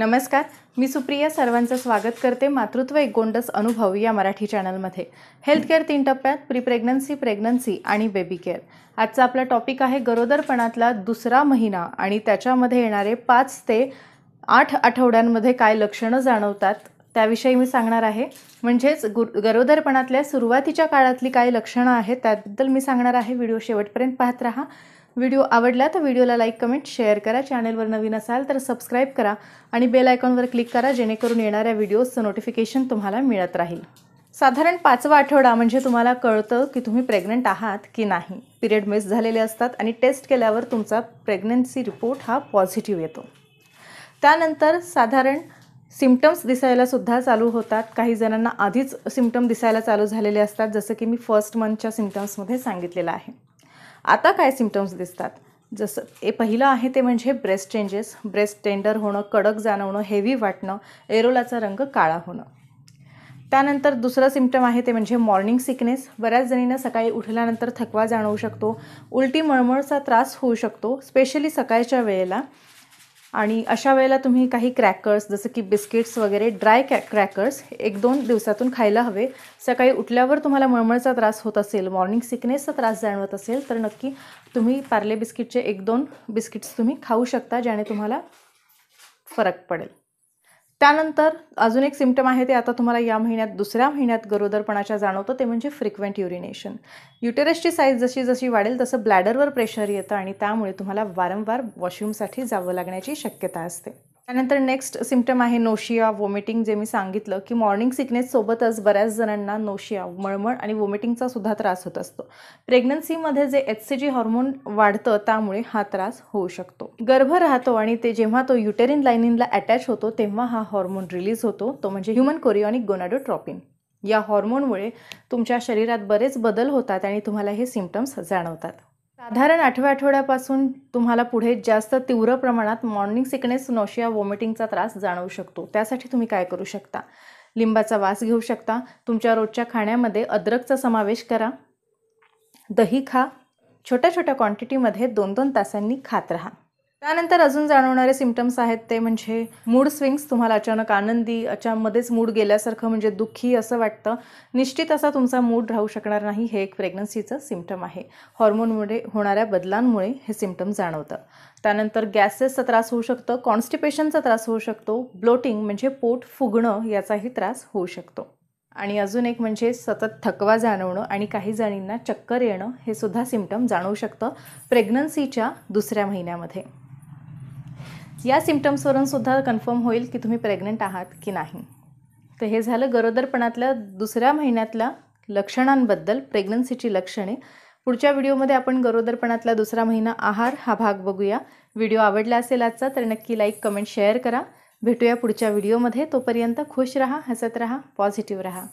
नमस्कार मी सुप्रिया सर्वांचं स्वागत करते मातृत्व एक गोंडस अनुभव या मराठी चॅनलमध्ये हेल्थकेअर तीन टप्प्यात प्री प्रेग्नन्सी प्रेग्नन्सी आणि बेबी केअर आजचा आपला टॉपिक आहे गरोदरपणातला दुसरा महिना आणि त्याच्यामध्ये येणारे पाच ते आठ आठवड्यांमध्ये काय लक्षणं जाणवतात त्याविषयी मी सांगणार आहे म्हणजेच गु गरोदरपणातल्या सुरुवातीच्या काळातली काय लक्षणं आहेत त्याबद्दल मी सांगणार आहे व्हिडिओ शेवटपर्यंत पाहत राहा व्हिडिओ आवडला तर व्हिडिओला लाईक कमेंट शेअर करा चॅनेलवर नवीन असाल तर सबस्क्राईब करा आणि बेल आयकॉनवर क्लिक करा जेणेकरून येणाऱ्या व्हिडिओजचं नोटिफिकेशन तुम्हाला मिळत राहील साधारण पाचवा आठवडा म्हणजे तुम्हाला कळतं की तुम्ही प्रेग्नंट आहात की नाही पिरियड मिस झालेले असतात आणि टेस्ट केल्यावर तुमचा प्रेग्नन्सी रिपोर्ट हा पॉझिटिव्ह येतो त्यानंतर साधारण सिम्टम्स दिसायलासुद्धा चालू होतात काही जणांना आधीच सिम्टम दिसायला चालू झालेले असतात जसं की मी फर्स्ट मंथच्या सिमटम्समध्ये सांगितलेलं आहे आता काय सिमटम्स दिसतात जसं ए पहिलं आहे ते म्हणजे ब्रेस्ट चेंजेस ब्रेस्ट टेंडर होणं कडक जाणवणं हेवी वाटणं एरोलाचा रंग काळा होणं त्यानंतर दुसरं सिम्पटम आहे ते म्हणजे मॉर्निंग सिकनेस बऱ्याच जणींना सकाळी उठल्यानंतर थकवा जाणवू शकतो उलटी मळमळचा त्रास होऊ शकतो स्पेशली सकाळच्या वेळेला आणि अशा वेळेला तुम्ही काही क्रॅकर्स जसं की बिस्किट्स वगैरे ड्राय क्रॅ क्रॅकर्स एक दोन दिवसातून खायला हवे सकाळी उठल्यावर तुम्हाला मळमळचा त्रास होत असेल मॉर्निंग सिकनेसचा त्रास जाणवत असेल तर नक्की तुम्ही पार्ले बिस्किटचे एक दोन बिस्किट्स तुम्ही खाऊ शकता ज्याने तुम्हाला फरक पडेल त्यानंतर अजून एक सिमटम आहे ते आता तुम्हाला या महिन्यात दुसऱ्या महिन्यात गरोदरपणाच्या जाणवतं ते म्हणजे फ्रिक्वेंट युरिनेशन युटेरसची साईज जशी जशी वाढेल तसं ब्लॅडरवर प्रेशर येतं आणि त्यामुळे तुम्हाला वारंवार वॉशरूमसाठी जावं लागण्याची शक्यता असते त्यानंतर नेक्स्ट सिमटम आहे नोशिया वॉमिटिंग जे मी सांगितलं की मॉर्निंग सिकनेससोबतच बऱ्याच जणांना नोशिया मळमळ आणि वॉमिटिंगचा सुद्धा त्रास होत असतो प्रेग्नन्सीमध्ये जे एच सी जी हॉर्मोन वाढतं त्यामुळे हा त्रास होऊ शकतो गर्भ राहतो आणि ते जेव्हा तो युटेरिन लाईनिनला अटॅच होतो तेव्हा हा हॉर्मोन रिलीज होतो तो म्हणजे ह्युमन कोरिओनिक गोनाडोट्रॉपिन या हॉर्मोनमुळे तुमच्या शरीरात बरेच बदल होतात आणि तुम्हाला हे सिमटम्स जाणवतात साधारण आठव्या आठवड्यापासून तुम्हाला पुढे जास्त तीव्र प्रमाणात मॉर्निंग सिकनेस नोशिया वॉमिटिंगचा त्रास जाणवू शकतो त्यासाठी तुम्ही काय करू शकता लिंबाचा वास घेऊ शकता तुमच्या रोजच्या खाण्यामध्ये अद्रकचा समावेश करा दही खा छोट्या छोट्या क्वांटिटीमध्ये दोन दोन तासांनी खात राहा त्यानंतर अजून जाणवणारे सिमटम्स आहेत ते म्हणजे मूड स्विंग्स तुम्हाला अचानक आनंदी अचानमध्येच मूड गेल्यासारखं म्हणजे दुःखी असं वाटतं निश्चित असा तुमचा मूड राहू शकणार नाही हे एक प्रेग्नन्सीचं सिमटम आहे हॉर्मोनमुळे होणाऱ्या बदलांमुळे हे सिमटम जाणवतं त्यानंतर गॅसेसचा त्रास होऊ शकतो कॉन्स्टिपेशनचा त्रास होऊ शकतो ब्लोटिंग म्हणजे पोट फुगणं याचाही त्रास होऊ शकतो आणि अजून एक म्हणजे सतत थकवा जाणवणं आणि काही जणींना चक्कर येणं हे सुद्धा सिमटम जाणवू शकतं प्रेग्नन्सीच्या दुसऱ्या महिन्यामध्ये या सिमटम्सवरून सुद्धा कन्फर्म होईल की तुम्ही प्रेग्नंट आहात की नाही तर हे झालं गरोदरपणातल्या दुसऱ्या महिन्यातल्या लक्षणांबद्दल प्रेग्नन्सीची लक्षणे पुढच्या व्हिडिओमध्ये आपण गरोदरपणातला दुसरा महिना आहार हा भाग बघूया व्हिडिओ आवडला असेल आजचा तर नक्की लाईक कमेंट शेअर करा भेटूया पुढच्या व्हिडिओमध्ये तोपर्यंत खुश रहा हसत रहा पॉझिटिव्ह रहा